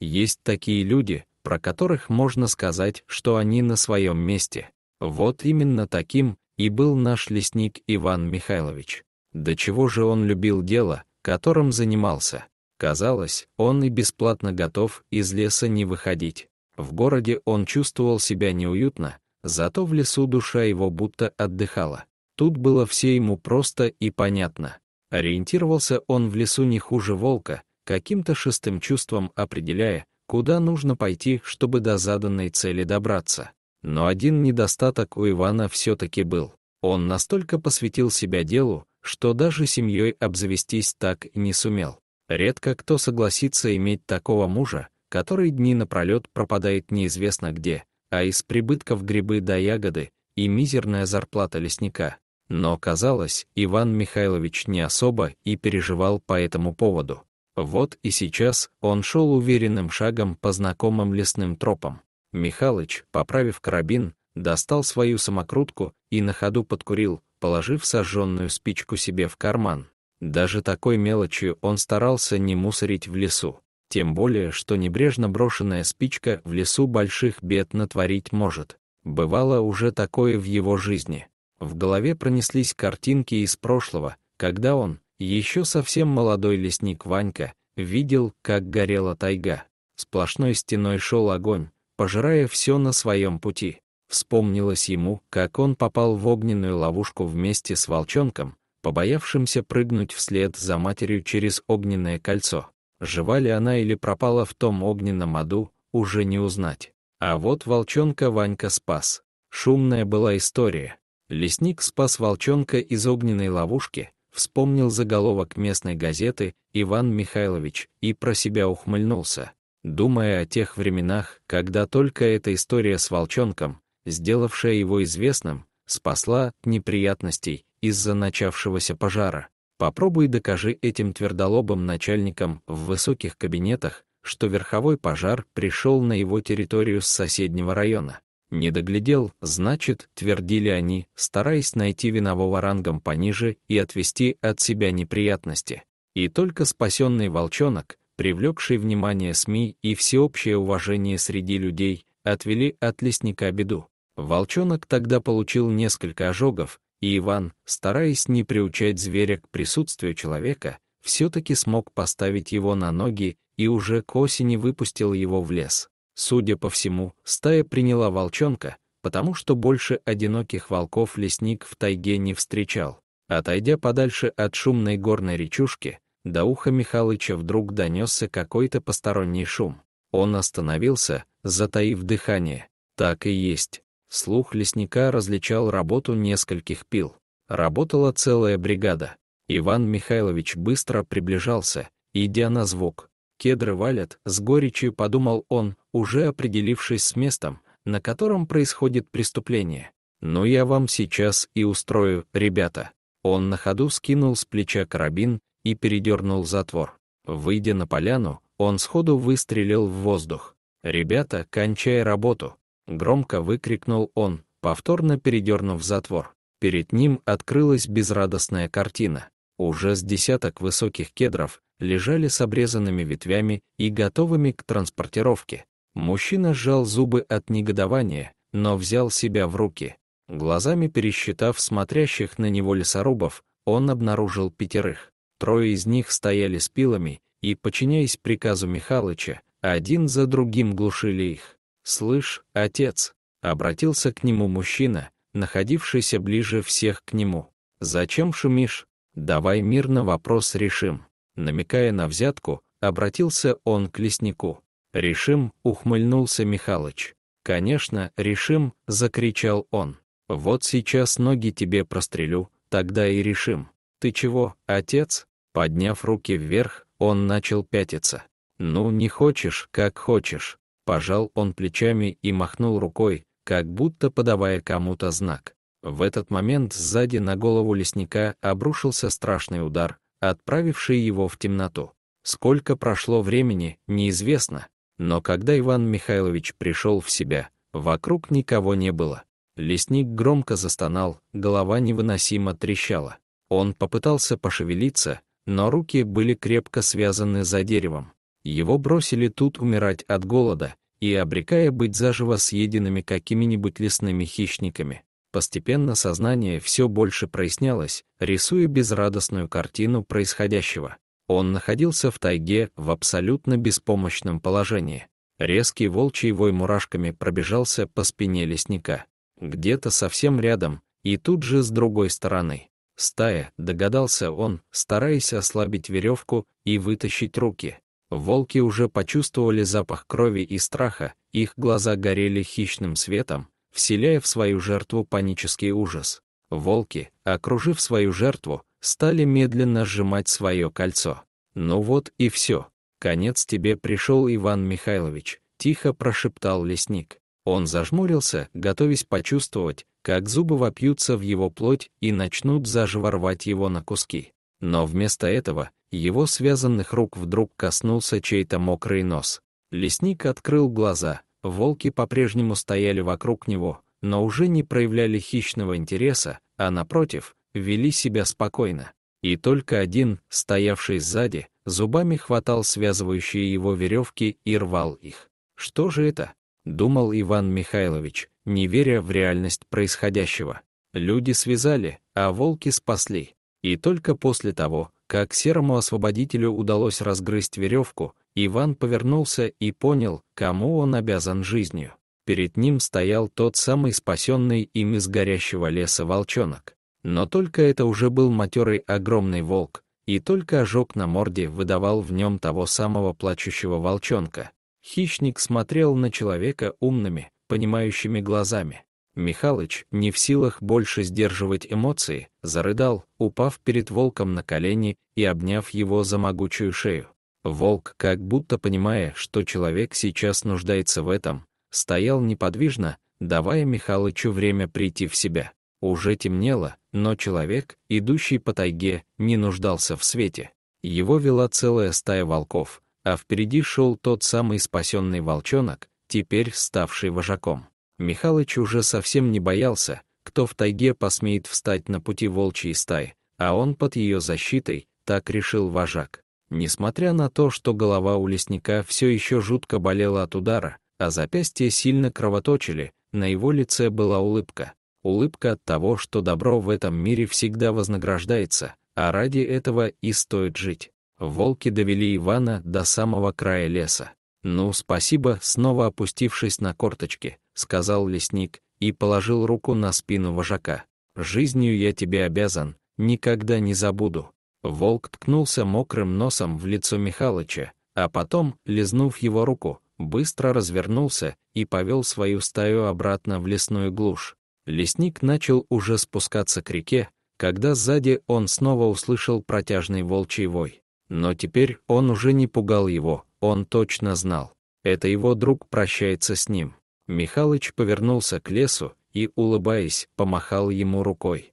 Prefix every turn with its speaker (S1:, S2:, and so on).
S1: Есть такие люди, про которых можно сказать, что они на своем месте. Вот именно таким и был наш лесник Иван Михайлович. До чего же он любил дело, которым занимался. Казалось, он и бесплатно готов из леса не выходить. В городе он чувствовал себя неуютно, зато в лесу душа его будто отдыхала. Тут было все ему просто и понятно. Ориентировался он в лесу не хуже волка, каким-то шестым чувством определяя, куда нужно пойти, чтобы до заданной цели добраться. Но один недостаток у Ивана все-таки был. Он настолько посвятил себя делу, что даже семьей обзавестись так не сумел. Редко кто согласится иметь такого мужа, который дни напролет пропадает неизвестно где, а из прибытков грибы до ягоды и мизерная зарплата лесника. Но, казалось, Иван Михайлович не особо и переживал по этому поводу. Вот и сейчас он шел уверенным шагом по знакомым лесным тропам. Михалыч, поправив карабин, достал свою самокрутку и на ходу подкурил, положив сожженную спичку себе в карман. Даже такой мелочью он старался не мусорить в лесу. Тем более, что небрежно брошенная спичка в лесу больших бед натворить может. Бывало уже такое в его жизни. В голове пронеслись картинки из прошлого, когда он, еще совсем молодой лесник Ванька видел, как горела тайга. Сплошной стеной шел огонь, пожирая все на своем пути. Вспомнилось ему, как он попал в огненную ловушку вместе с волчонком, побоявшимся прыгнуть вслед за матерью через огненное кольцо. Жива ли она или пропала в том огненном аду, уже не узнать. А вот волчонка Ванька спас. Шумная была история. Лесник спас волчонка из огненной ловушки, вспомнил заголовок местной газеты «Иван Михайлович» и про себя ухмыльнулся, думая о тех временах, когда только эта история с волчонком, сделавшая его известным, спасла от неприятностей из-за начавшегося пожара. Попробуй докажи этим твердолобым начальникам в высоких кабинетах, что верховой пожар пришел на его территорию с соседнего района. Не доглядел, значит, твердили они, стараясь найти винового рангом пониже и отвести от себя неприятности. И только спасенный волчонок, привлекший внимание СМИ и всеобщее уважение среди людей, отвели от лесника беду. Волчонок тогда получил несколько ожогов, и Иван, стараясь не приучать зверя к присутствию человека, все-таки смог поставить его на ноги и уже к осени выпустил его в лес. Судя по всему, стая приняла волчонка, потому что больше одиноких волков лесник в тайге не встречал. Отойдя подальше от шумной горной речушки, до уха Михалыча вдруг донесся какой-то посторонний шум. Он остановился, затаив дыхание. Так и есть. Слух лесника различал работу нескольких пил. Работала целая бригада. Иван Михайлович быстро приближался, идя на звук. Кедры валят, с горечью подумал он, уже определившись с местом, на котором происходит преступление. Но «Ну, я вам сейчас и устрою, ребята». Он на ходу скинул с плеча карабин и передернул затвор. Выйдя на поляну, он сходу выстрелил в воздух. «Ребята, кончай работу!» — громко выкрикнул он, повторно передернув затвор. Перед ним открылась безрадостная картина. Уже с десяток высоких кедров лежали с обрезанными ветвями и готовыми к транспортировке. Мужчина сжал зубы от негодования, но взял себя в руки. Глазами пересчитав смотрящих на него лесорубов, он обнаружил пятерых. Трое из них стояли с пилами и, подчиняясь приказу Михалыча, один за другим глушили их. «Слышь, отец!» — обратился к нему мужчина, находившийся ближе всех к нему. «Зачем шумишь? Давай мирно вопрос решим». Намекая на взятку, обратился он к леснику. «Решим!» — ухмыльнулся Михалыч. «Конечно, решим!» — закричал он. «Вот сейчас ноги тебе прострелю, тогда и решим. Ты чего, отец?» Подняв руки вверх, он начал пятиться. «Ну, не хочешь, как хочешь!» Пожал он плечами и махнул рукой, как будто подавая кому-то знак. В этот момент сзади на голову лесника обрушился страшный удар, отправивший его в темноту. Сколько прошло времени, неизвестно, но когда Иван Михайлович пришел в себя, вокруг никого не было. Лесник громко застонал, голова невыносимо трещала. Он попытался пошевелиться, но руки были крепко связаны за деревом. Его бросили тут умирать от голода и обрекая быть заживо съеденными какими-нибудь лесными хищниками. Постепенно сознание все больше прояснялось, рисуя безрадостную картину происходящего. Он находился в тайге в абсолютно беспомощном положении. Резкий волчий вой мурашками пробежался по спине лесника. Где-то совсем рядом, и тут же с другой стороны. Стая, догадался он, стараясь ослабить веревку и вытащить руки. Волки уже почувствовали запах крови и страха, их глаза горели хищным светом, вселяя в свою жертву панический ужас. Волки, окружив свою жертву, стали медленно сжимать свое кольцо. «Ну вот и все. Конец тебе пришел, Иван Михайлович», — тихо прошептал лесник. Он зажмурился, готовясь почувствовать, как зубы вопьются в его плоть и начнут заживо его на куски. Но вместо этого его связанных рук вдруг коснулся чей-то мокрый нос. Лесник открыл глаза, волки по-прежнему стояли вокруг него, но уже не проявляли хищного интереса, а напротив, вели себя спокойно. И только один, стоявший сзади, зубами хватал связывающие его веревки и рвал их. «Что же это?» — думал Иван Михайлович, не веря в реальность происходящего. Люди связали, а волки спасли. И только после того, как серому освободителю удалось разгрызть веревку, Иван повернулся и понял, кому он обязан жизнью. Перед ним стоял тот самый спасенный им из горящего леса волчонок. Но только это уже был матерый огромный волк, и только ожог на морде выдавал в нем того самого плачущего волчонка. Хищник смотрел на человека умными, понимающими глазами. Михалыч, не в силах больше сдерживать эмоции, зарыдал, упав перед волком на колени и обняв его за могучую шею. Волк, как будто понимая, что человек сейчас нуждается в этом, стоял неподвижно, давая Михалычу время прийти в себя. Уже темнело, но человек, идущий по тайге, не нуждался в свете. Его вела целая стая волков, а впереди шел тот самый спасенный волчонок, теперь ставший вожаком. Михалыч уже совсем не боялся, кто в тайге посмеет встать на пути волчьей стаи, а он под ее защитой, так решил вожак. Несмотря на то, что голова у лесника все еще жутко болела от удара, а запястья сильно кровоточили, на его лице была улыбка. Улыбка от того, что добро в этом мире всегда вознаграждается, а ради этого и стоит жить. Волки довели Ивана до самого края леса. «Ну, спасибо», — снова опустившись на корточки, — сказал лесник и положил руку на спину вожака. «Жизнью я тебе обязан, никогда не забуду». Волк ткнулся мокрым носом в лицо Михалыча, а потом, лизнув его руку, быстро развернулся и повел свою стаю обратно в лесную глушь. Лесник начал уже спускаться к реке, когда сзади он снова услышал протяжный волчий вой. Но теперь он уже не пугал его, он точно знал. Это его друг прощается с ним. Михалыч повернулся к лесу и, улыбаясь, помахал ему рукой.